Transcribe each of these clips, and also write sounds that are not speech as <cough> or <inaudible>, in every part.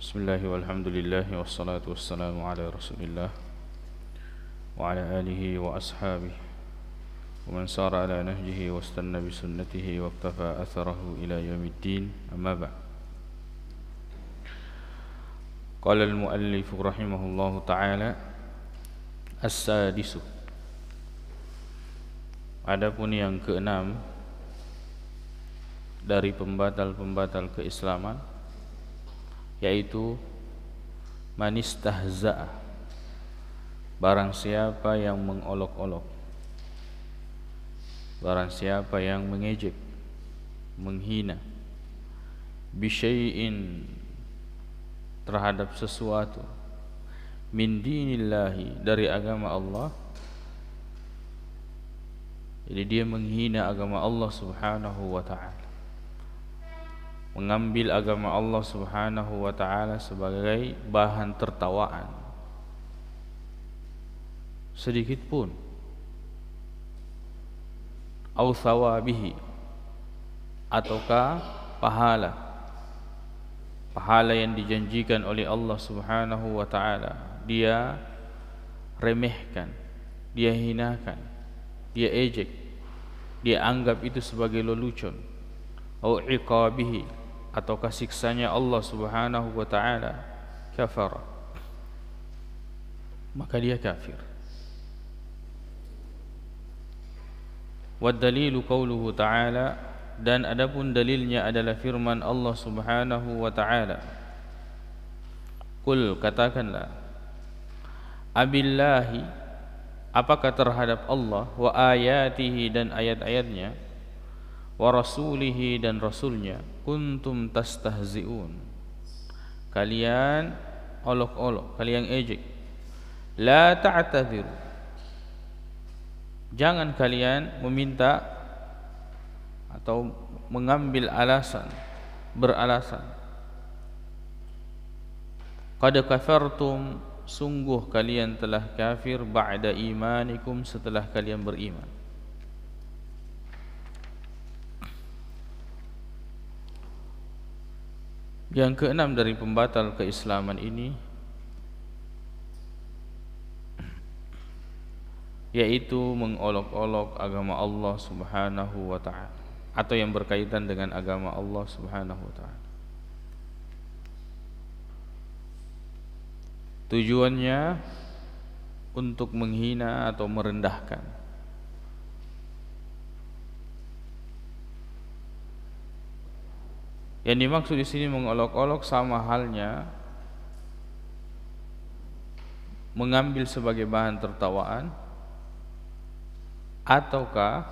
Bismillahirrahmanirrahim. Walhamdulillahi wassalatu wassalamu ala Rasulillah wa ala alihi wa ashabihi wa man sara ala nahjihi wa istanna bi sunnatihi wa iktafa atharahu ila yaumiddin. Amma ba'd. Qala al-mu'allif rahimahullahu ta'ala as-sadisu. Adapun yang keenam dari pembatal-pembatal keislaman yaitu manistahza barang siapa yang mengolok-olok barang siapa yang mengejek menghina bisyai'in terhadap sesuatu min dinillahi dari agama Allah jadi dia menghina agama Allah subhanahu wa ta'ala mengambil agama Allah Subhanahu wa taala sebagai bahan tertawaan sedikit pun au thawabihi ataukah pahala pahala yang dijanjikan oleh Allah Subhanahu wa taala dia remehkan dia hinakan dia ejek dia anggap itu sebagai lelucon au iqabihi ataukah siksanya Allah Subhanahu wa taala kafara maka dia kafir wa dalil qawluhu taala dan adapun dalilnya adalah firman Allah Subhanahu wa taala kul katakanlah abillahi apakah terhadap Allah wa ayatihi dan ayat-ayatnya wa rasulihi dan rasulnya kuntum tastahzi'un kalian olok-olok kalian ejek la ta'tadhir jangan kalian meminta atau mengambil alasan beralasan kafir tum, sungguh kalian telah kafir ba'da imanikum setelah kalian beriman Yang keenam dari pembatal keislaman ini yaitu mengolok-olok agama Allah Subhanahu wa taala atau yang berkaitan dengan agama Allah Subhanahu wa taala. Tujuannya untuk menghina atau merendahkan Yang dimaksud di sini mengolok-olok sama halnya mengambil sebagai bahan tertawaan ataukah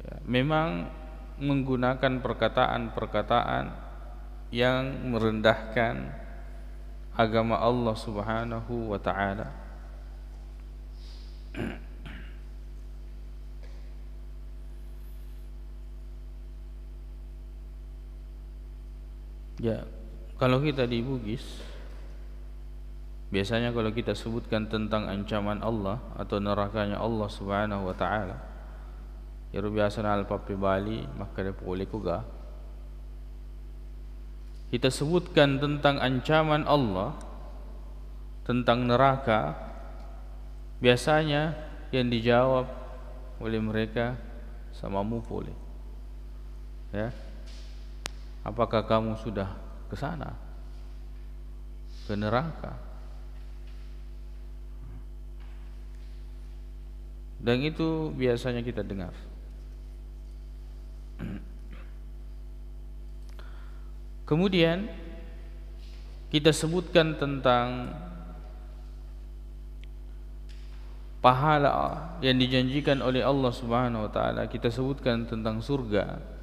ya, memang menggunakan perkataan-perkataan yang merendahkan agama Allah Subhanahu wa taala Ya, kalau kita di Bugis biasanya kalau kita sebutkan tentang ancaman Allah atau nerakanya Allah Subhanahu wa taala. Ya biasanya al papi bali maka dia boleh kuga. Kita sebutkan tentang ancaman Allah tentang neraka biasanya yang dijawab oleh mereka sama mu boleh. Ya, apakah kamu sudah ke sana ke neraka dan itu biasanya kita dengar kemudian kita sebutkan tentang pahala yang dijanjikan oleh Allah Subhanahu wa taala kita sebutkan tentang surga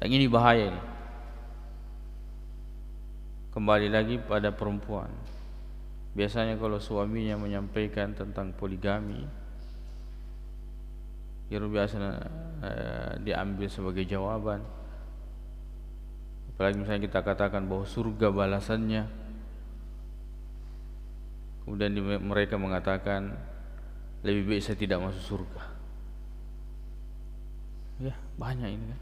Dan ini bahaya Kembali lagi pada perempuan. Biasanya kalau suaminya menyampaikan tentang poligami, itu ya biasanya eh, diambil sebagai jawaban. Apalagi misalnya kita katakan bahwa surga balasannya. Kemudian mereka mengatakan lebih baik saya tidak masuk surga. Ya, banyak ini kan.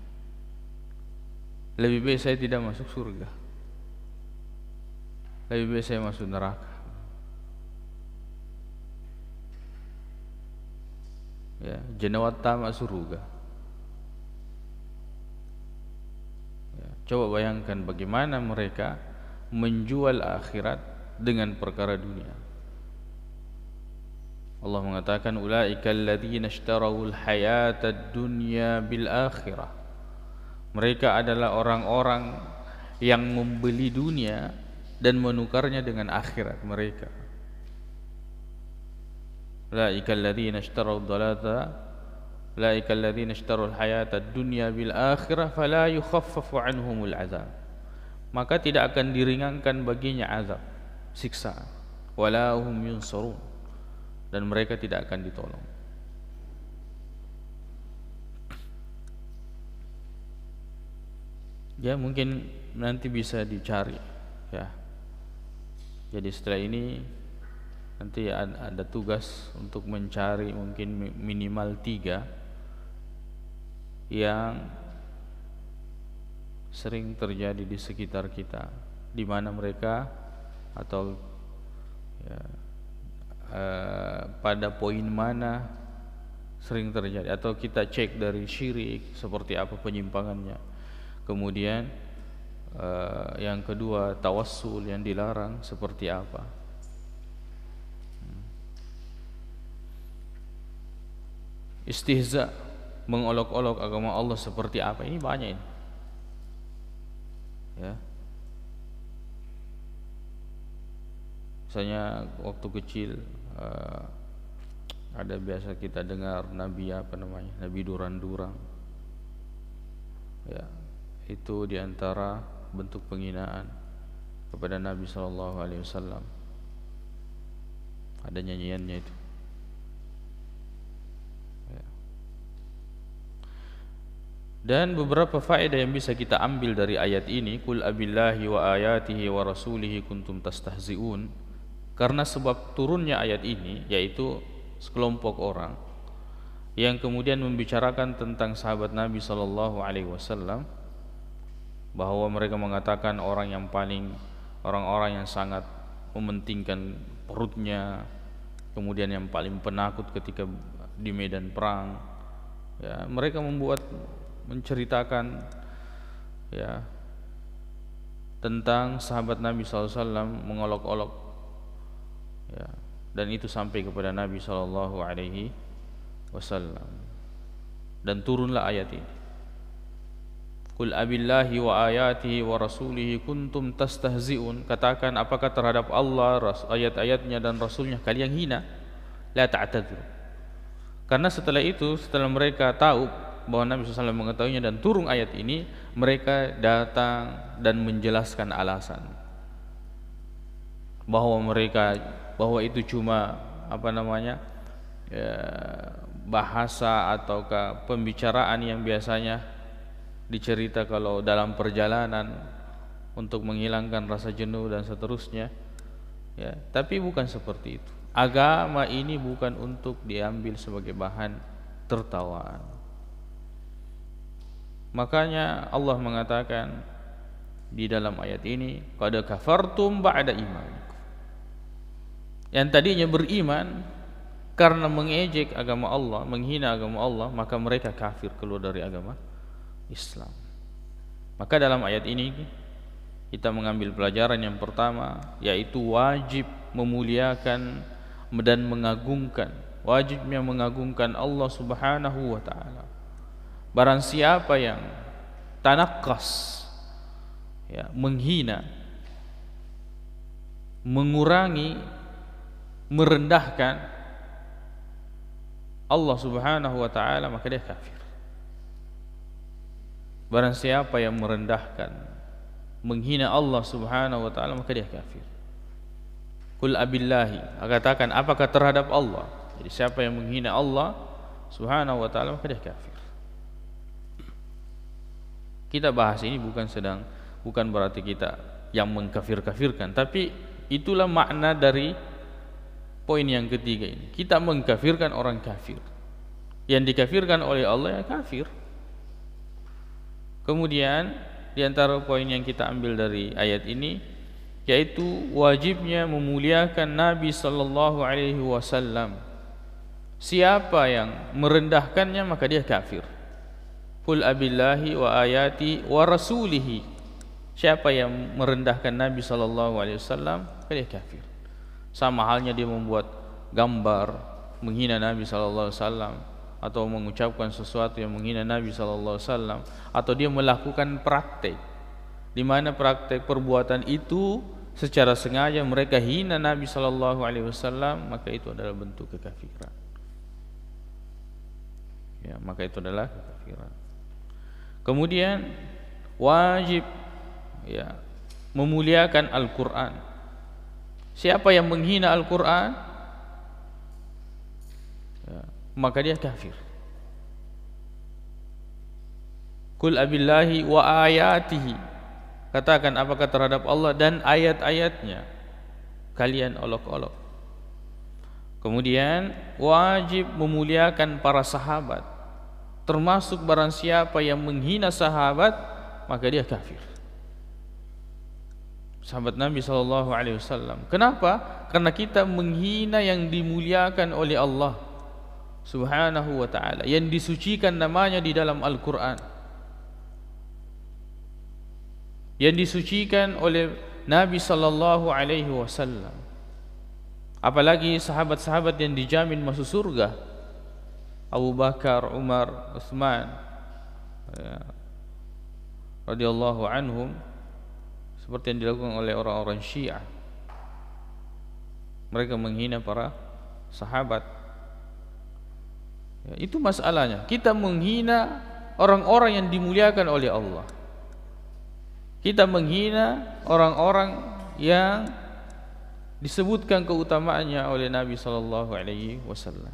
Lebih baik saya tidak masuk surga Lebih baik saya masuk neraka Ya, jenawat tamak surga ya, Coba bayangkan bagaimana mereka Menjual akhirat Dengan perkara dunia Allah mengatakan ulaika alladhina ishtarawul hayata ad-dunya bil akhirah mereka adalah orang-orang yang membeli dunia dan menukarnya dengan akhirat mereka. Laika alladhina ishtaraw dhalata laika alladhina ishtaraw al ad-dunya bil akhirah fala yukhaffafu anhumul azab. Maka tidak akan diringankan baginya azab, siksa. Wala hum yunsarun. Dan mereka tidak akan ditolong. ya mungkin nanti bisa dicari ya jadi setelah ini nanti ada tugas untuk mencari mungkin minimal tiga yang sering terjadi di sekitar kita di mana mereka atau ya, eh, pada poin mana sering terjadi atau kita cek dari syirik seperti apa penyimpangannya kemudian uh, yang kedua tawassul yang dilarang seperti apa hmm. istihza mengolok-olok agama Allah seperti apa ini banyak ini. ya misalnya waktu kecil eh, ada biasa kita dengar nabi apa namanya nabi durang-durang ya itu di antara bentuk penghinaan kepada Nabi sallallahu alaihi wasallam. Ada nyanyiannya itu. Ya. Dan beberapa faedah yang bisa kita ambil dari ayat ini, kul abillahi wa ayatihi wa rasulihi kuntum tastahziun. Karena sebab turunnya ayat ini yaitu sekelompok orang yang kemudian membicarakan tentang sahabat Nabi sallallahu alaihi wasallam bahawa mereka mengatakan orang yang paling orang-orang yang sangat mementingkan perutnya kemudian yang paling penakut ketika di medan perang ya, mereka membuat menceritakan ya, tentang sahabat Nabi SAW mengolok-olok ya, dan itu sampai kepada Nabi SAW dan turunlah ayat ini Kul abillahi wa ayatihi wa rasulihi kuntum tastahzi'un Katakan apakah terhadap Allah, ayat-ayatnya dan rasulnya kalian hina La ta'tadru Karena setelah itu, setelah mereka tahu bahawa Nabi SAW mengetahuinya dan turun ayat ini Mereka datang dan menjelaskan alasan Bahawa mereka, bahawa itu cuma apa namanya ya, bahasa ataukah pembicaraan yang biasanya dicerita kalau dalam perjalanan untuk menghilangkan rasa jenuh dan seterusnya ya tapi bukan seperti itu agama ini bukan untuk diambil sebagai bahan tertawaan makanya Allah mengatakan di dalam ayat ini qad kafartum ba'da iman. yang tadinya beriman karena mengejek agama Allah, menghina agama Allah, maka mereka kafir keluar dari agama Islam. Maka dalam ayat ini kita mengambil pelajaran yang pertama yaitu wajib memuliakan dan mengagungkan wajibnya mengagungkan Allah Subhanahu wa taala. Barang siapa yang tanakkas ya, menghina mengurangi merendahkan Allah Subhanahu wa taala maka dia kafir. Barang siapa yang merendahkan Menghina Allah subhanahu wa ta'ala Maka dia kafir Kul abillahi Katakan apakah terhadap Allah Jadi siapa yang menghina Allah Subhanahu wa ta'ala maka dia kafir Kita bahas ini bukan sedang Bukan berarti kita yang mengkafir-kafirkan Tapi itulah makna dari Poin yang ketiga ini Kita mengkafirkan orang kafir Yang dikafirkan oleh Allah yang kafir Kemudian di antara poin yang kita ambil dari ayat ini yaitu wajibnya memuliakan Nabi sallallahu alaihi wasallam. Siapa yang merendahkannya maka dia kafir. Qul abillahi wa ayati wa rasulihi. Siapa yang merendahkan Nabi sallallahu alaihi wasallam maka dia kafir. Sama halnya dia membuat gambar menghina Nabi sallallahu alaihi wasallam atau mengucapkan sesuatu yang menghina Nabi sallallahu alaihi wasallam atau dia melakukan praktek di mana praktek perbuatan itu secara sengaja mereka hina Nabi sallallahu alaihi wasallam maka itu adalah bentuk kekafiran ya maka itu adalah kekafiran kemudian wajib ya memuliakan Al-Qur'an siapa yang menghina Al-Qur'an maka dia kafir. Kul abillahi wa ayatihi. Katakan apakah terhadap Allah dan ayat-ayatnya kalian olok-olok. Kemudian wajib memuliakan para sahabat. Termasuk barang siapa yang menghina sahabat maka dia kafir. Sahabat Nabi sallallahu alaihi wasallam. Kenapa? Karena kita menghina yang dimuliakan oleh Allah subhanahu wa ta'ala yang disucikan namanya di dalam Al-Quran yang disucikan oleh Nabi sallallahu alaihi wasallam apalagi sahabat-sahabat yang dijamin masuk surga Abu Bakar, Umar, Uthman ya, radhiyallahu anhum seperti yang dilakukan oleh orang-orang Syiah mereka menghina para sahabat ya, itu masalahnya kita menghina orang-orang yang dimuliakan oleh Allah kita menghina orang-orang yang disebutkan keutamaannya oleh Nabi sallallahu alaihi wasallam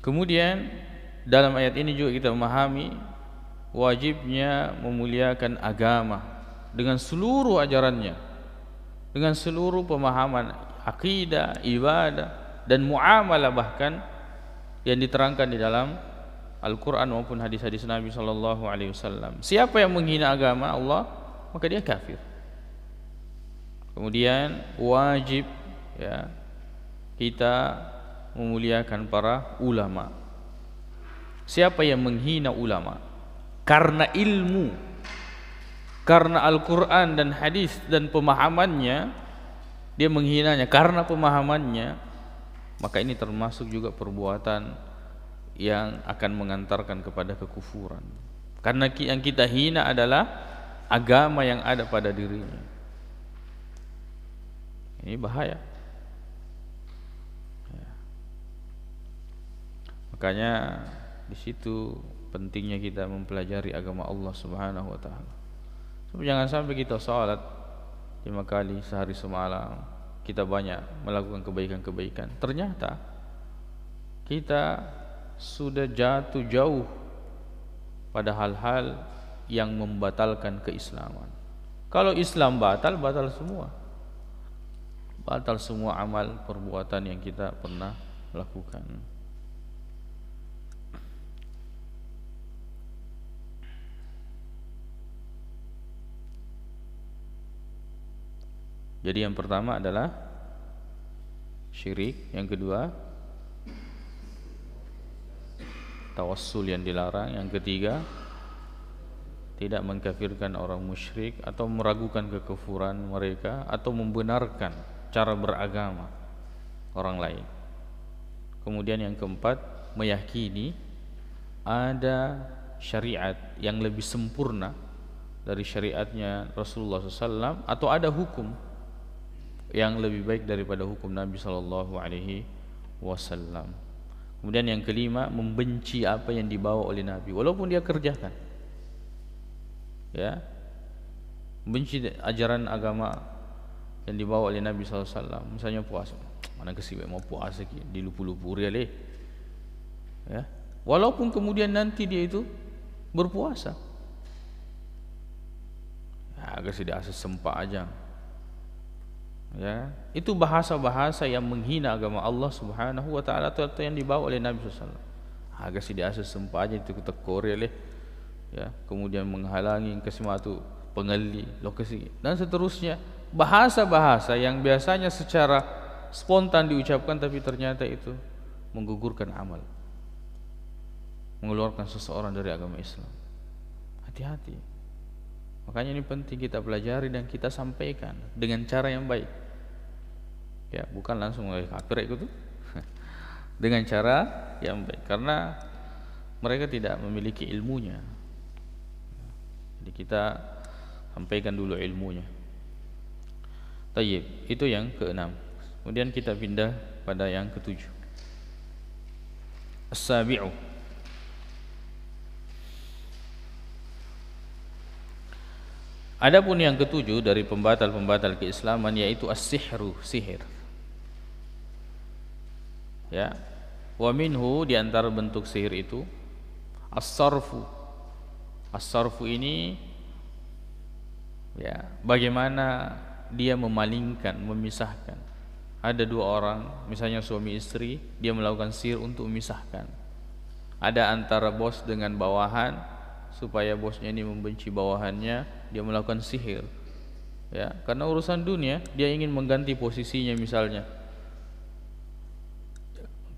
kemudian dalam ayat ini juga kita memahami wajibnya memuliakan agama dengan seluruh ajarannya dengan seluruh pemahaman akidah ibadah dan muamalah bahkan yang diterangkan di dalam Al-Qur'an maupun hadis-hadis Nabi sallallahu alaihi wasallam. Siapa yang menghina agama Allah, maka dia kafir. Kemudian wajib ya kita memuliakan para ulama. Siapa yang menghina ulama karena ilmu karena Al-Qur'an dan hadis dan pemahamannya dia menghinanya karena pemahamannya maka ini termasuk juga perbuatan yang akan mengantarkan kepada kekufuran karena yang kita hina adalah agama yang ada pada dirinya ini bahaya ya. makanya di situ pentingnya kita mempelajari agama Allah Subhanahu wa taala. Jangan sampai kita salat lima kali sehari semalam, kita banyak melakukan kebaikan-kebaikan ternyata kita sudah jatuh jauh pada hal-hal yang membatalkan keislaman kalau Islam batal batal semua batal semua amal perbuatan yang kita pernah lakukan Jadi yang pertama adalah syirik, yang kedua tawassul yang dilarang, yang ketiga tidak mengkafirkan orang musyrik atau meragukan kekufuran mereka atau membenarkan cara beragama orang lain. Kemudian yang keempat meyakini ada syariat yang lebih sempurna dari syariatnya Rasulullah SAW atau ada hukum yang lebih baik daripada hukum Nabi sallallahu alaihi wasallam. Kemudian yang kelima membenci apa yang dibawa oleh Nabi walaupun dia kerjakan. Ya. membenci ajaran agama yang dibawa oleh Nabi sallallahu alaihi wasallam. Misalnya puasa. Mana kesi mau puasa ki di lupu-lupu ria leh. Ya. Walaupun kemudian nanti dia itu berpuasa. Ya, agak sedih asa sempak aja. Ya. Itu bahasa-bahasa yang menghina agama Allah Subhanahu wa taala itu yang dibawa oleh Nabi sallallahu alaihi wasallam. Agar si dia asa sempat aja itu ketekor oleh ya, kemudian menghalangi kesematu pengeli lokasi dan seterusnya bahasa-bahasa yang biasanya secara spontan diucapkan tapi ternyata itu menggugurkan amal mengeluarkan seseorang dari agama Islam hati-hati makanya ini penting kita pelajari dan kita sampaikan dengan cara yang baik ya bukan langsung oleh kafir itu tuh. <laughs> dengan cara yang baik karena mereka tidak memiliki ilmunya jadi kita sampaikan dulu ilmunya Tayyib, itu yang keenam kemudian kita pindah pada yang ketujuh As-Sabi'u Adapun yang ketujuh dari pembatal-pembatal keislaman yaitu as-sihru, -sihir. ya wa minhu di antara bentuk sihir itu as-sarfu as-sarfu ini ya bagaimana dia memalingkan memisahkan ada dua orang misalnya suami istri dia melakukan sihir untuk memisahkan ada antara bos dengan bawahan supaya bosnya ini membenci bawahannya dia melakukan sihir ya karena urusan dunia dia ingin mengganti posisinya misalnya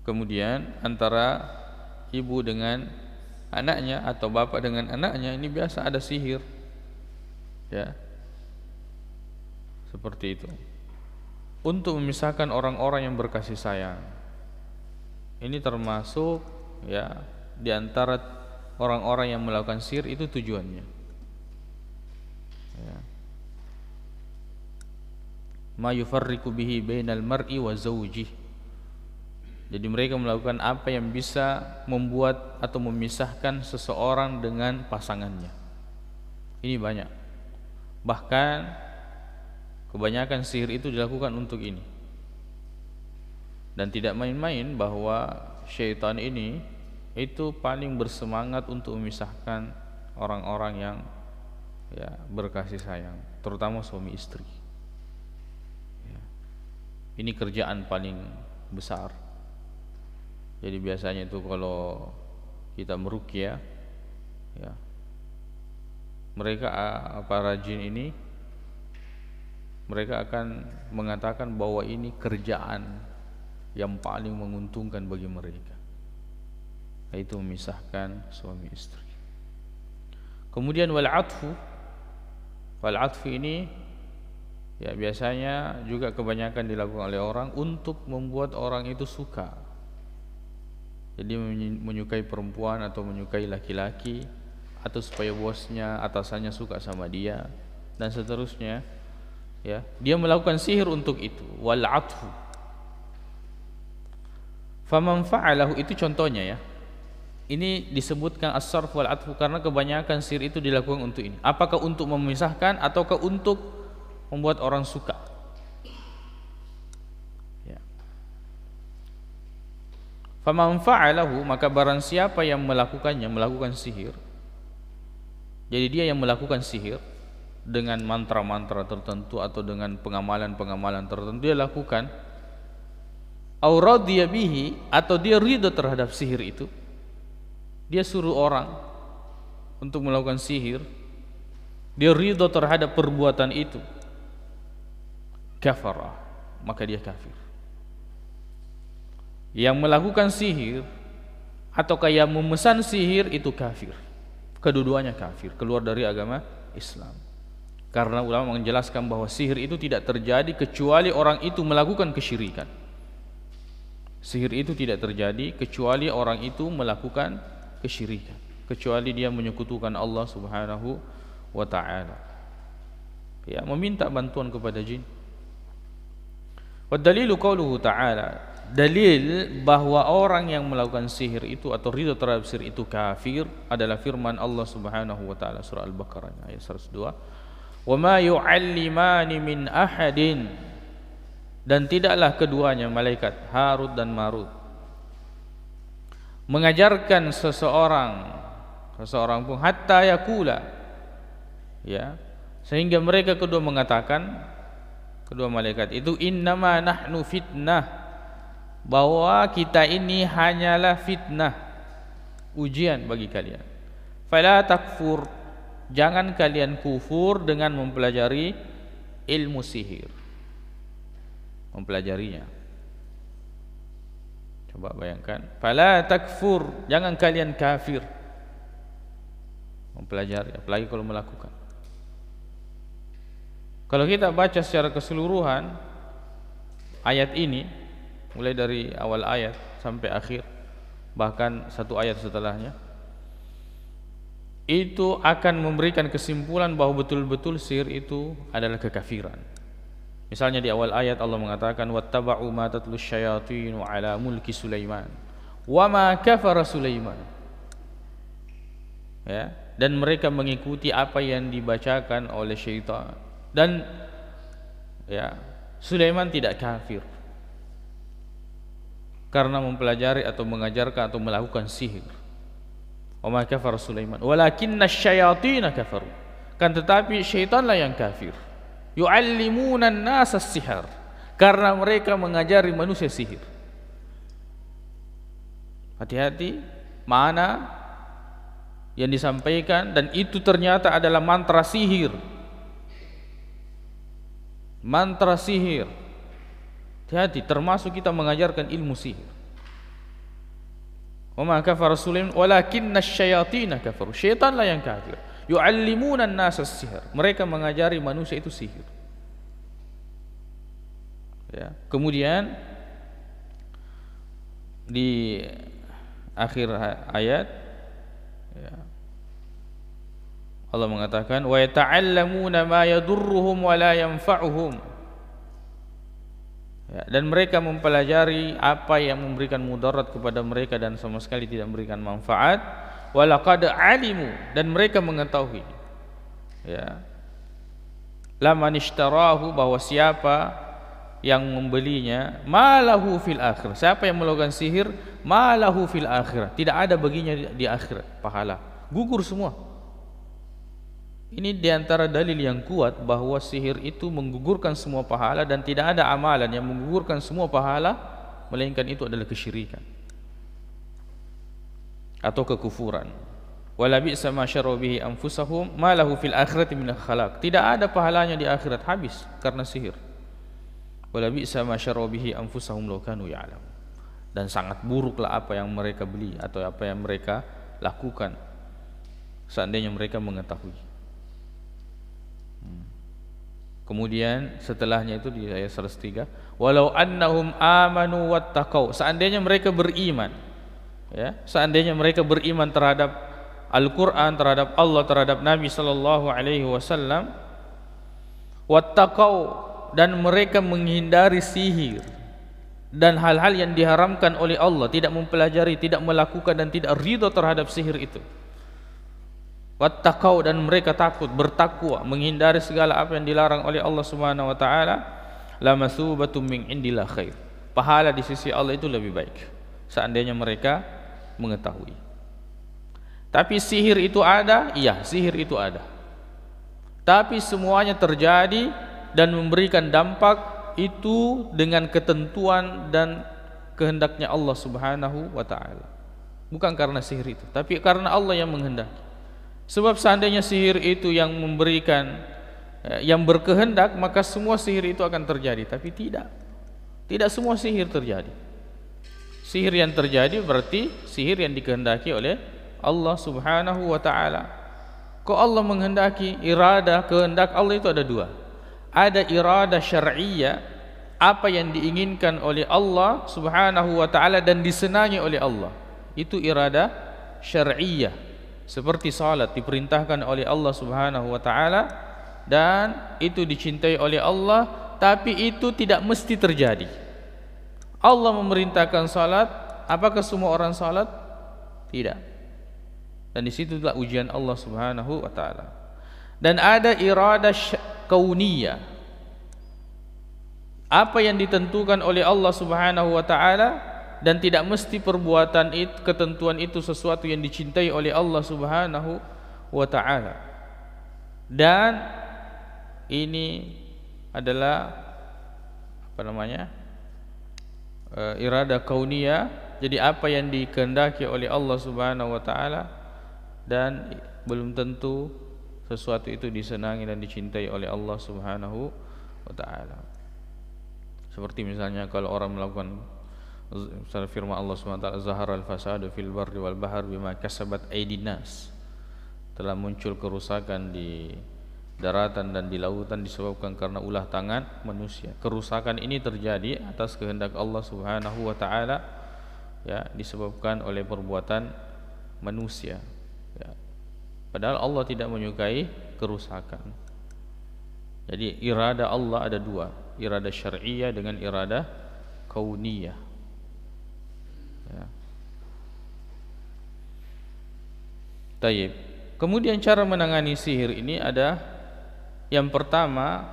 kemudian antara ibu dengan anaknya atau bapak dengan anaknya ini biasa ada sihir ya seperti itu untuk memisahkan orang-orang yang berkasih sayang ini termasuk ya di antara orang-orang yang melakukan sihir itu tujuannya ya. ma yufarriku bihi bainal mar'i wa zawjih Jadi mereka melakukan apa yang bisa membuat atau memisahkan seseorang dengan pasangannya. Ini banyak. Bahkan kebanyakan sihir itu dilakukan untuk ini. Dan tidak main-main bahwa syaitan ini itu paling bersemangat untuk memisahkan orang-orang yang ya berkasih sayang, terutama suami istri. Ya. Ini kerjaan paling besar. Jadi biasanya itu kalau kita merukia ya, ya mereka para jin ini mereka akan mengatakan bahwa ini kerjaan yang paling menguntungkan bagi mereka yaitu memisahkan suami istri kemudian wal atfu wal atfu ini ya biasanya juga kebanyakan dilakukan oleh orang untuk membuat orang itu suka Jadi menyukai perempuan atau menyukai laki-laki atau supaya bosnya atasannya suka sama dia dan seterusnya ya dia melakukan sihir untuk itu wal fa faman fa'alahu itu contohnya ya ini disebutkan as-sarf wal athu karena kebanyakan sihir itu dilakukan untuk ini apakah untuk memisahkan ataukah untuk membuat orang suka faman fa'alahu maka barang siapa yang melakukannya melakukan sihir jadi dia yang melakukan sihir dengan mantra-mantra tertentu atau dengan pengamalan-pengamalan tertentu dia lakukan auradiya bihi atau dia ridha terhadap sihir itu dia suruh orang untuk melakukan sihir dia ridha terhadap perbuatan itu kafara maka dia kafir yang melakukan sihir atau yang memesan sihir itu kafir keduanya kafir keluar dari agama Islam karena ulama menjelaskan bahawa sihir itu tidak terjadi kecuali orang itu melakukan kesyirikan sihir itu tidak terjadi kecuali orang itu melakukan kesyirikan kecuali dia menyekutukan Allah Subhanahu wa taala ya meminta bantuan kepada jin wa dalilu qauluhu ta'ala dalil bahawa orang yang melakukan sihir itu atau ridho terhadap sihir itu kafir adalah firman Allah Subhanahu wa taala surah Al-Baqarah ayat 102. Wa ma yu'allimani min ahadin dan tidaklah keduanya malaikat Harut dan Marut mengajarkan seseorang seseorang pun hatta yakula ya sehingga mereka kedua mengatakan kedua malaikat itu innama nahnu fitnah bahwa kita ini hanyalah fitnah ujian bagi kalian fala takfur jangan kalian kufur dengan mempelajari ilmu sihir mempelajarinya coba bayangkan fala takfur jangan kalian kafir mempelajari apalagi kalau melakukan kalau kita baca secara keseluruhan ayat ini mulai dari awal ayat sampai akhir bahkan satu ayat setelahnya itu akan memberikan kesimpulan bahawa betul-betul sihir itu adalah kekafiran misalnya di awal ayat Allah mengatakan wattaba'u ma tatlu syayatin ala mulki sulaiman wa ma kafara sulaiman ya dan mereka mengikuti apa yang dibacakan oleh syaitan dan ya Sulaiman tidak kafir karena mempelajari atau mengajarkan atau melakukan sihir. Wa ma kafar Sulaiman walakinna asyayatin kafaru. Kan tetapi syaitanlah yang kafir. Yu'allimuna an-nasa sihir karena mereka mengajari manusia sihir. Hati-hati mana yang disampaikan dan itu ternyata adalah mantra sihir. Mantra sihir hati-hati termasuk kita mengajarkan ilmu sihir wa ma kafara sulaiman walakinna asyayatin kafaru syaitan la yang kafir yu'allimuna an-nasa sihir mereka mengajari manusia itu sihir ya kemudian di akhir ha, ayat ya Allah mengatakan wa yata'allamuna ma yadurruhum wa la yanfa'uhum ya, dan mereka mempelajari apa yang memberikan mudarat kepada mereka dan sama sekali tidak memberikan manfaat walaqad alimu dan mereka mengetahui ya laman ishtarahu bahwa siapa yang membelinya malahu fil akhir siapa yang melakukan sihir malahu fil akhir tidak ada baginya di akhir pahala gugur semua ini diantara dalil yang kuat bahawa sihir itu menggugurkan semua pahala dan tidak ada amalan yang menggugurkan semua pahala melainkan itu adalah kesyirikan atau kekufuran. Walabi sama syarobihi anfusahum malahu fil akhirat min khalaq. Tidak ada pahalanya di akhirat habis karena sihir. Walabi sama anfusahum amfusahum lokanu ya'lam. Dan sangat buruklah apa yang mereka beli atau apa yang mereka lakukan seandainya mereka mengetahui. Kemudian setelahnya itu di ayat 103, walau annahum amanu wattaqau. Seandainya mereka beriman. Ya, seandainya mereka beriman terhadap Al-Qur'an, terhadap Allah, terhadap Nabi sallallahu alaihi wasallam wattaqau dan mereka menghindari sihir dan hal-hal yang diharamkan oleh Allah, tidak mempelajari, tidak melakukan dan tidak ridha terhadap sihir itu wattaqau dan mereka takut bertakwa menghindari segala apa yang dilarang oleh Allah Subhanahu wa taala la masubatu min indillah khair pahala di sisi Allah itu lebih baik seandainya mereka mengetahui tapi sihir itu ada iya sihir itu ada tapi semuanya terjadi dan memberikan dampak itu dengan ketentuan dan kehendaknya Allah Subhanahu wa taala bukan karena sihir itu tapi karena Allah yang menghendaki sebab seandainya sihir itu yang memberikan eh, yang berkehendak maka semua sihir itu akan terjadi tapi tidak. Tidak semua sihir terjadi. Sihir yang terjadi berarti sihir yang dikehendaki oleh Allah Subhanahu wa taala. Kok Allah menghendaki irada kehendak Allah itu ada dua. Ada irada syariah, apa yang diinginkan oleh Allah Subhanahu wa taala dan disenangi oleh Allah. Itu irada syariah seperti salat diperintahkan oleh Allah Subhanahu wa taala dan itu dicintai oleh Allah tapi itu tidak mesti terjadi. Allah memerintahkan salat, apakah semua orang salat? Tidak. Dan di situ telah ujian Allah Subhanahu wa taala. Dan ada irada kauniyah. Apa yang ditentukan oleh Allah Subhanahu wa taala dan tidak mesti perbuatan itu ketentuan itu sesuatu yang dicintai oleh Allah Subhanahu wa taala. Dan ini adalah apa namanya? E, irada kaunia, jadi apa yang dikehendaki oleh Allah Subhanahu wa taala dan belum tentu sesuatu itu disenangi dan dicintai oleh Allah Subhanahu wa taala. Seperti misalnya kalau orang melakukan Surah firman Allah SWT Zahar al-fasadu fil barri wal bahar bima kasabat aidinas Telah muncul kerusakan di daratan dan di lautan disebabkan karena ulah tangan manusia. Kerusakan ini terjadi atas kehendak Allah Subhanahu wa ya disebabkan oleh perbuatan manusia. Ya. Padahal Allah tidak menyukai kerusakan. Jadi irada Allah ada dua, irada syariah dengan irada kauniyah ya. Taib. Kemudian cara menangani sihir ini ada yang pertama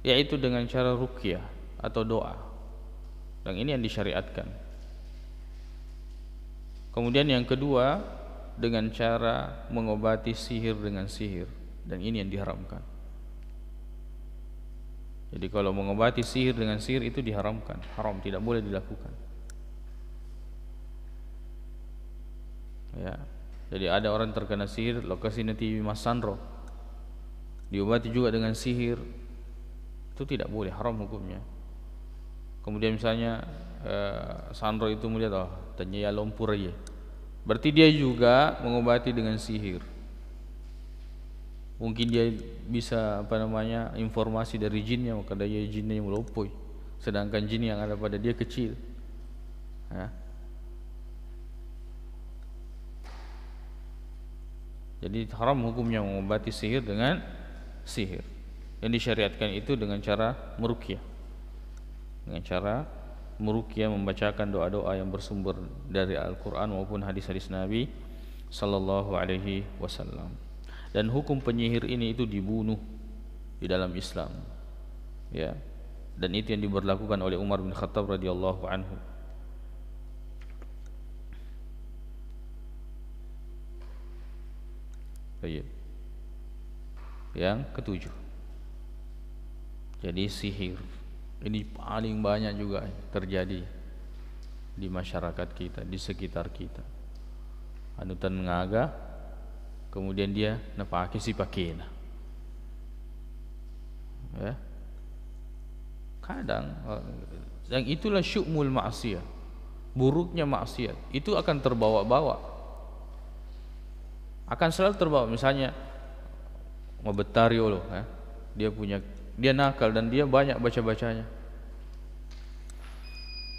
yaitu dengan cara ruqyah atau doa. Dan ini yang disyariatkan. Kemudian yang kedua dengan cara mengobati sihir dengan sihir dan ini yang diharamkan. Jadi kalau mengobati sihir dengan sihir itu diharamkan, haram tidak boleh dilakukan. ya. Jadi ada orang terkena sihir lokasi nanti masanro diobati juga dengan sihir itu tidak boleh haram hukumnya. Kemudian misalnya eh, sanro itu melihat oh ternyata lumpur aja. Berarti dia juga mengobati dengan sihir. Mungkin dia bisa apa namanya informasi dari jinnya, kadang-kadang jinnya melompoi, sedangkan jin yang ada pada dia kecil. Ya. Jadi haram hukumnya mengobati sihir dengan sihir. Yang disyariatkan itu dengan cara meruqyah. Dengan cara meruqyah membacakan doa-doa yang bersumber dari Al-Qur'an maupun hadis-hadis Nabi sallallahu alaihi wasallam. Dan hukum penyihir ini itu dibunuh di dalam Islam. Ya. Dan itu yang diberlakukan oleh Umar bin Khattab radhiyallahu anhu. Baik. Yang ketujuh. Jadi sihir ini paling banyak juga terjadi di masyarakat kita, di sekitar kita. Anutan mengaga, kemudian dia nepaki si pakina. Ya. Kadang eh, yang itulah syukmul maksiat. Buruknya maksiat itu akan terbawa-bawa akan selalu terbawa misalnya ngobetario loh ya. dia punya dia nakal dan dia banyak baca bacanya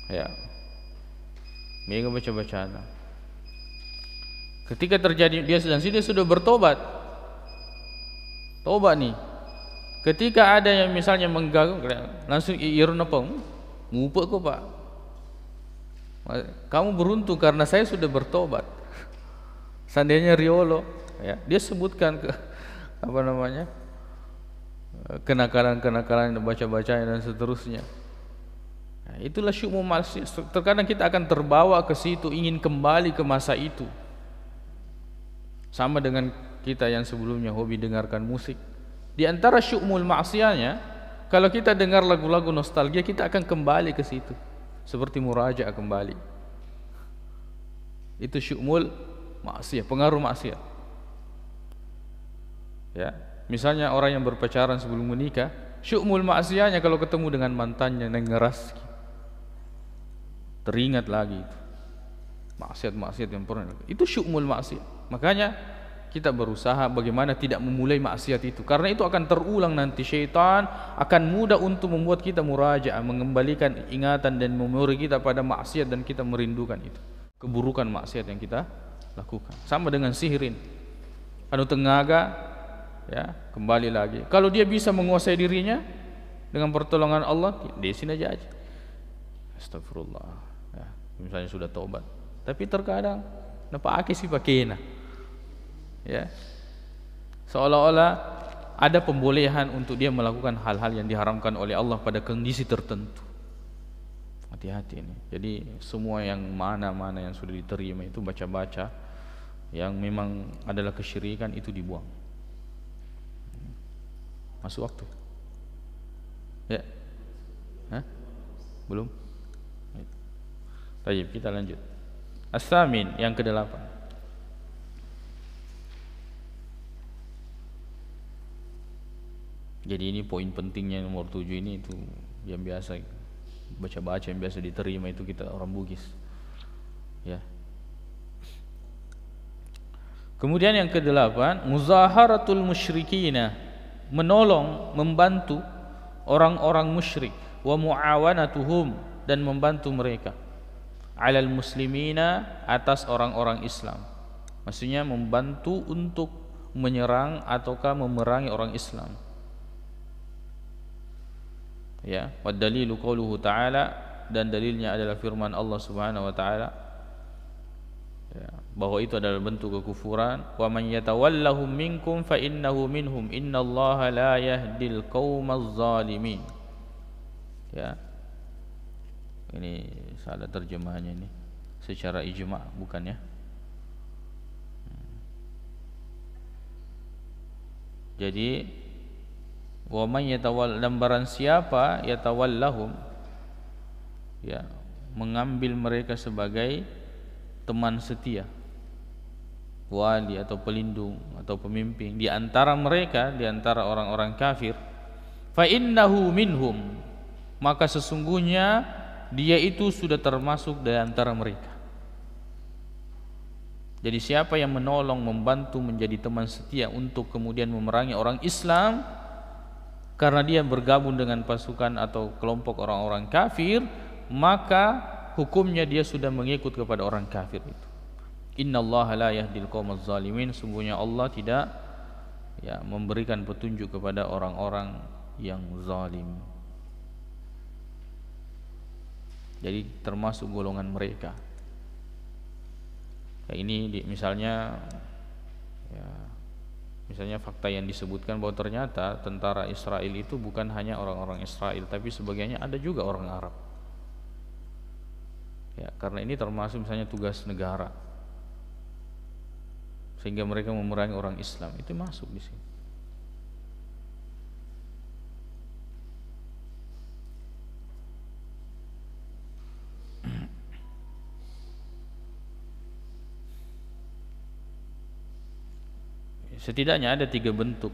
ya mengapa baca bacanya lah. ketika terjadi dia sedang sini sudah bertobat tobat nih ketika ada yang misalnya mengganggu langsung irnepeng hmm? ngupuk kok pak kamu beruntung karena saya sudah bertobat Sandinya Riolo, ya, dia sebutkan ke apa namanya kenakalan-kenakalan yang baca-baca dan seterusnya. Nah, ya, itulah syukmu malsi. Terkadang kita akan terbawa ke situ, ingin kembali ke masa itu. Sama dengan kita yang sebelumnya hobi dengarkan musik. Di antara syukmul maksiatnya, kalau kita dengar lagu-lagu nostalgia, kita akan kembali ke situ. Seperti muraja kembali. Itu syukmul maksiat, pengaruh maksiat. Ya, misalnya orang yang berpacaran sebelum menikah, syukmul maksiatnya kalau ketemu dengan mantannya nengeras. Teringat lagi itu. Maksiat-maksiat yang pernah itu syukmul maksiat. Makanya kita berusaha bagaimana tidak memulai maksiat itu karena itu akan terulang nanti syaitan akan mudah untuk membuat kita muraja mengembalikan ingatan dan memori kita pada maksiat dan kita merindukan itu keburukan maksiat yang kita lakukan. Sama dengan sihirin. Anu tengaga ya, kembali lagi. Kalau dia bisa menguasai dirinya dengan pertolongan Allah, di sini aja aja. Astagfirullah. Ya, misalnya sudah taubat. Tapi terkadang napa aki si pakena. Ya. Seolah-olah ada pembolehan untuk dia melakukan hal-hal yang diharamkan oleh Allah pada kondisi tertentu. Hati-hati ini. Jadi semua yang mana-mana yang sudah diterima itu baca-baca yang memang adalah kesyirikan itu dibuang masuk waktu ya Hah? belum Tayyib kita lanjut Asamin yang kedelapan Jadi ini poin pentingnya nomor tujuh ini itu yang biasa baca-baca yang biasa diterima itu kita orang Bugis. Ya, Kemudian yang kedelapan, muzaharatul musyrikina menolong, membantu orang-orang musyrik wa muawanatuhum dan membantu mereka. Alal muslimina atas orang-orang Islam. Maksudnya membantu untuk menyerang ataukah memerangi orang Islam. Ya, wa dalilu qauluhu ta'ala dan dalilnya adalah firman Allah Subhanahu wa ta'ala ya, bahwa itu adalah bentuk kekufuran wa man yatawallahu minkum fa innahu minhum innallaha la yahdil qaumaz zalimin ya ini salah terjemahannya ini secara ijma bukan ya jadi wa man yatawal lambaran siapa yatawallahum ya mengambil mereka sebagai teman setia wali atau pelindung atau pemimpin di antara mereka di antara orang-orang kafir fa innahu minhum maka sesungguhnya dia itu sudah termasuk di antara mereka jadi siapa yang menolong membantu menjadi teman setia untuk kemudian memerangi orang Islam karena dia bergabung dengan pasukan atau kelompok orang-orang kafir maka hukumnya dia sudah mengikut kepada orang kafir itu. Inna Allah la yahdil qawmaz zalimin. Sungguhnya Allah tidak ya, memberikan petunjuk kepada orang-orang yang zalim. Jadi termasuk golongan mereka. Ya, ini di, misalnya ya, misalnya fakta yang disebutkan bahawa ternyata tentara Israel itu bukan hanya orang-orang Israel tapi sebagainya ada juga orang Arab. ya karena ini termasuk misalnya tugas negara sehingga mereka memerangi orang Islam itu masuk di sini Setidaknya ada tiga bentuk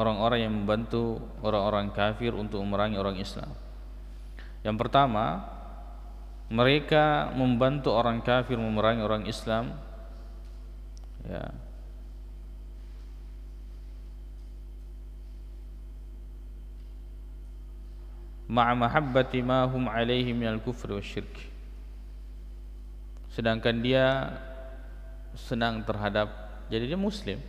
orang-orang yang membantu orang-orang kafir untuk memerangi orang Islam. Yang pertama, mereka membantu orang kafir memerangi orang Islam ya ma'a mahabbati ma hum alaihi min al-kufr wa syirk sedangkan dia senang terhadap jadi dia muslim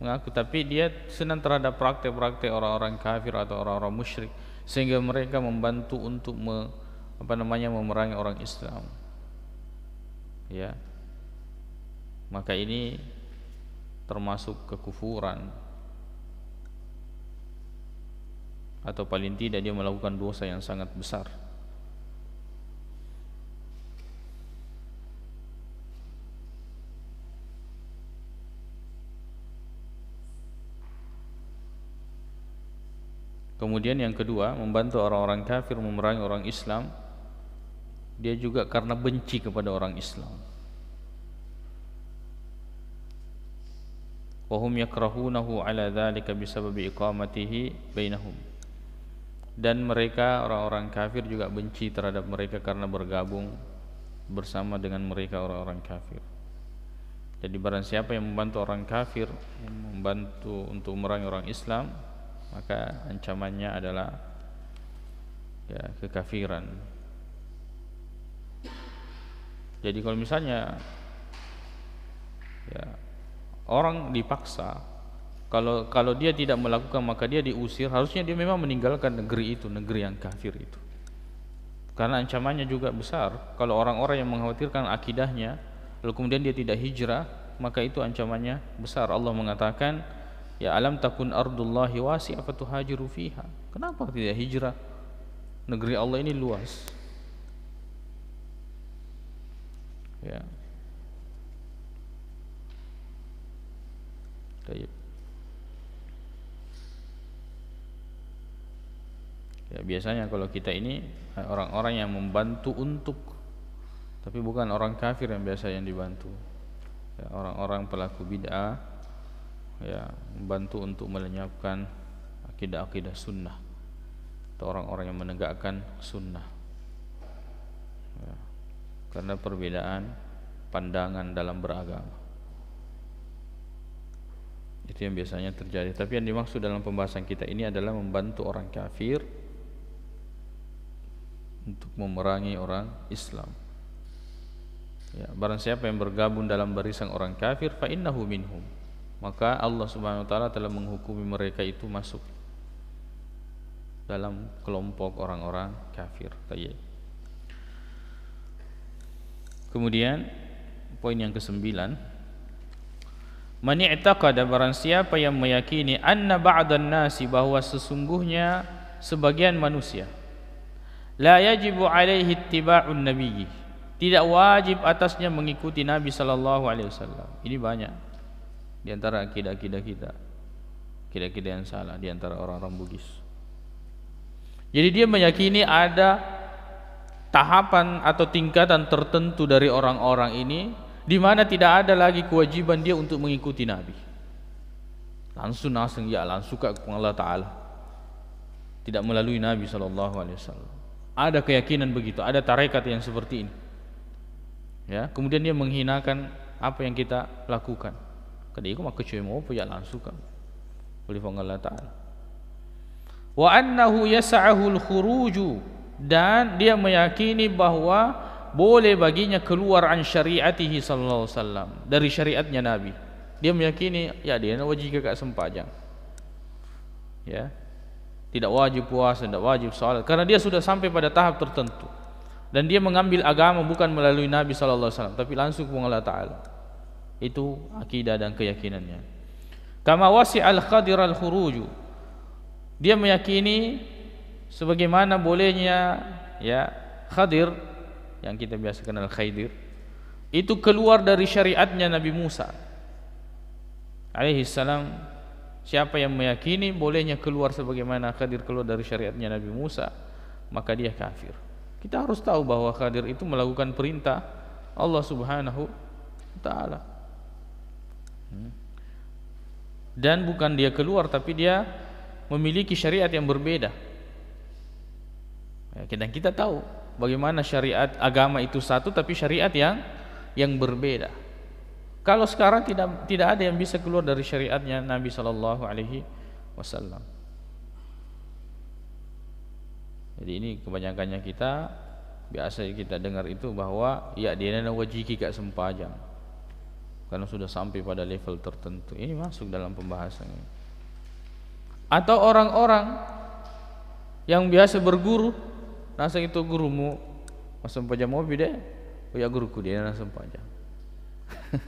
mengaku tapi dia senang terhadap praktek-praktek orang-orang kafir atau orang-orang musyrik sehingga mereka membantu untuk me, apa namanya memerangi orang Islam. Ya. Maka ini termasuk kekufuran atau paling tidak dia melakukan dosa yang sangat besar. Kemudian yang kedua, membantu orang-orang kafir memerangi orang Islam dia juga karena benci kepada orang Islam. Wahum yakrahunahu ala bisa babi iqamatihi bainahum. Dan mereka orang-orang kafir juga benci terhadap mereka karena bergabung bersama dengan mereka orang-orang kafir. Jadi barang siapa yang membantu orang kafir yang membantu untuk merangi orang Islam, maka ancamannya adalah ya, kekafiran. Jadi kalau misalnya ya, orang dipaksa, kalau kalau dia tidak melakukan maka dia diusir. Harusnya dia memang meninggalkan negeri itu, negeri yang kafir itu. Karena ancamannya juga besar. Kalau orang-orang yang mengkhawatirkan akidahnya, lalu kemudian dia tidak hijrah, maka itu ancamannya besar. Allah mengatakan, Ya alam takun ardullahi wasi apa tuhajiru fiha. Kenapa tidak hijrah? Negeri Allah ini luas. Ya. Tayib. Ya, biasanya kalau kita ini eh, orang-orang yang membantu untuk tapi bukan orang kafir yang biasa yang dibantu. Ya, orang-orang ya, pelaku bid'ah ya membantu untuk melenyapkan akidah-akidah sunnah atau orang-orang yang menegakkan sunnah karena perbedaan pandangan dalam beragama. Itu yang biasanya terjadi. Tapi yang dimaksud dalam pembahasan kita ini adalah membantu orang kafir untuk memerangi orang Islam. Ya, barang siapa yang bergabung dalam barisan orang kafir fa innahu minhum. Maka Allah Subhanahu wa taala telah menghukumi mereka itu masuk dalam kelompok orang-orang kafir. Tayyib. Kemudian poin yang kesembilan Man i'taqada barang siapa yang meyakini anna ba'dan nasi bahwa sesungguhnya sebagian manusia la yajibu alaihi ittiba'un nabiyyi tidak wajib atasnya mengikuti Nabi sallallahu alaihi wasallam. Ini banyak di antara akidah-akidah kita. Akidah-akidah yang salah di antara orang-orang Bugis. Jadi dia meyakini ada tahapan atau tingkatan tertentu dari orang-orang ini di mana tidak ada lagi kewajiban dia untuk mengikuti Nabi. Langsung nasang ya langsung ke Allah Taala. Tidak melalui Nabi saw. Ada keyakinan begitu, ada tarekat yang seperti ini. Ya, kemudian dia menghinakan apa yang kita lakukan. Kadai aku makcik cuy mau punya langsung kan. Oleh Allah Taala. Wa annahu yasahul khuruju dan dia meyakini bahawa boleh baginya keluar an syariatihi sallallahu alaihi wasallam dari syariatnya nabi dia meyakini ya dia nak wajib kakak sempajang ya tidak wajib puasa tidak wajib salat karena dia sudah sampai pada tahap tertentu dan dia mengambil agama bukan melalui nabi sallallahu alaihi wasallam tapi langsung kepada Allah taala itu akidah dan keyakinannya kama wasi al khadir al khuruju dia meyakini sebagaimana bolehnya ya Khadir yang kita biasa kenal khadir itu keluar dari syariatnya Nabi Musa alaihi salam siapa yang meyakini bolehnya keluar sebagaimana Khadir keluar dari syariatnya Nabi Musa maka dia kafir kita harus tahu bahawa Khadir itu melakukan perintah Allah subhanahu wa ta'ala hmm. dan bukan dia keluar tapi dia memiliki syariat yang berbeda dan kita tahu bagaimana syariat agama itu satu tapi syariat yang yang berbeda kalau sekarang tidak tidak ada yang bisa keluar dari syariatnya Nabi sallallahu alaihi wasallam jadi ini kebanyakannya kita biasa kita dengar itu bahwa ya dia nak wajiki kat sempajang karena sudah sampai pada level tertentu ini masuk dalam pembahasan ini atau orang-orang yang biasa berguru Nasa itu gurumu masuk pajak mobil deh. Oh ya guruku dia nasa pajak. <laughs>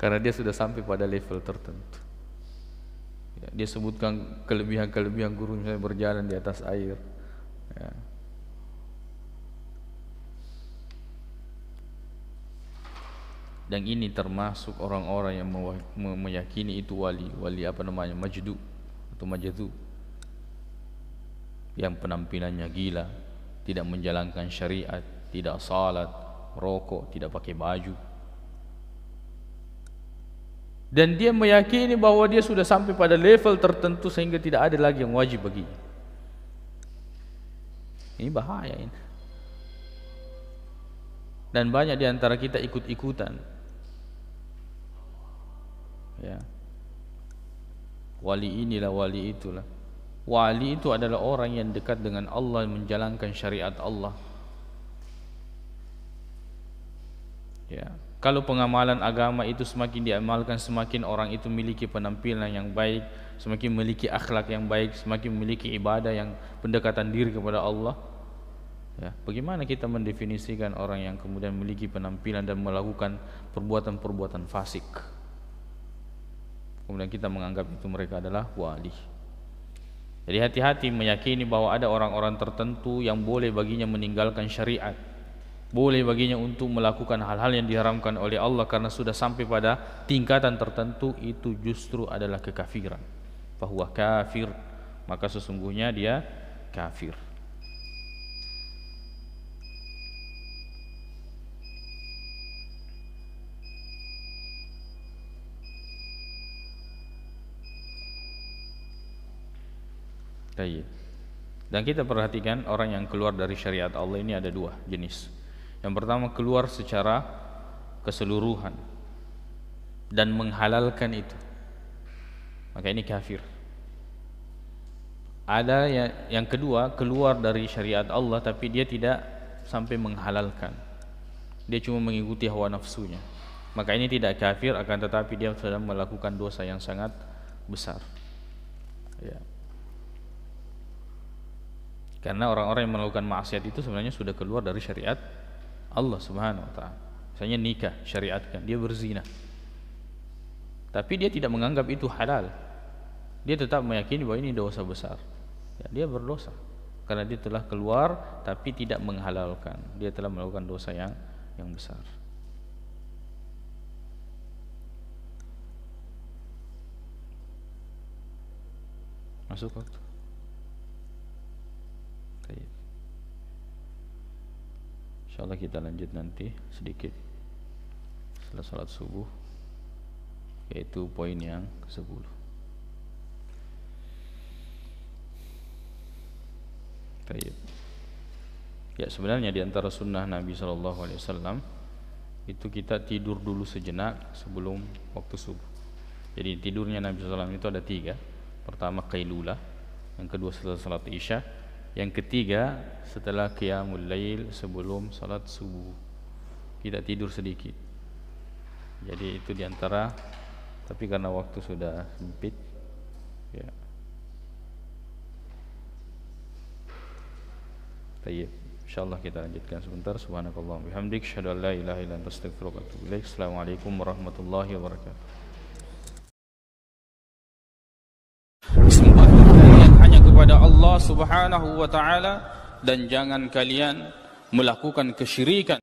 Karena dia sudah sampai pada level tertentu. Ya, dia sebutkan kelebihan-kelebihan guru misalnya berjalan di atas air. Ya. Dan ini termasuk orang-orang yang meyakini itu wali, wali apa namanya, majdu atau majdu yang penampilannya gila, tidak menjalankan syariat, tidak salat, rokok, tidak pakai baju. Dan dia meyakini bahawa dia sudah sampai pada level tertentu sehingga tidak ada lagi yang wajib bagi. Ini bahaya ini. Dan banyak di antara kita ikut-ikutan. Ya. Wali inilah, wali itulah. Wali itu adalah orang yang dekat dengan Allah menjalankan syariat Allah. Ya. Kalau pengamalan agama itu semakin diamalkan semakin orang itu memiliki penampilan yang baik, semakin memiliki akhlak yang baik, semakin memiliki ibadah yang pendekatan diri kepada Allah. Ya, bagaimana kita mendefinisikan orang yang kemudian memiliki penampilan dan melakukan perbuatan-perbuatan fasik? Kemudian kita menganggap itu mereka adalah wali. Jadi hati-hati meyakini bahwa ada orang-orang tertentu yang boleh baginya meninggalkan syariat. Boleh baginya untuk melakukan hal-hal yang diharamkan oleh Allah karena sudah sampai pada tingkatan tertentu itu justru adalah kekafiran. Bahwa kafir, maka sesungguhnya dia kafir. Baik. Dan kita perhatikan orang yang keluar dari syariat Allah ini ada dua jenis. Yang pertama keluar secara keseluruhan dan menghalalkan itu. Maka ini kafir. Ada yang, yang kedua keluar dari syariat Allah tapi dia tidak sampai menghalalkan. Dia cuma mengikuti hawa nafsunya. Maka ini tidak kafir akan tetapi dia sedang melakukan dosa yang sangat besar. Ya. Yeah karena orang-orang yang melakukan maksiat itu sebenarnya sudah keluar dari syariat Allah Subhanahu wa taala. Misalnya nikah syariatkan, dia berzina. Tapi dia tidak menganggap itu halal. Dia tetap meyakini bahwa ini dosa besar. Ya, dia berdosa karena dia telah keluar tapi tidak menghalalkan. Dia telah melakukan dosa yang yang besar. Masuk waktu. InsyaAllah kita lanjut nanti sedikit Setelah salat subuh Yaitu poin yang ke sepuluh Ya sebenarnya di antara sunnah Nabi SAW Itu kita tidur dulu sejenak sebelum waktu subuh Jadi tidurnya Nabi SAW itu ada tiga Pertama kailulah Yang kedua setelah salat isya' Yang ketiga setelah qiyamul lail sebelum salat subuh. Kita tidur sedikit. Jadi itu diantara, tapi karena waktu sudah sempit ya. Baik, insyaallah kita lanjutkan sebentar. Subhanakallah bihamdik, syadallah ilaha illa anta astaghfiruka wa atubu ilaik. Assalamualaikum warahmatullahi wabarakatuh. Allah Subhanahu wa taala dan jangan kalian melakukan kesyirikan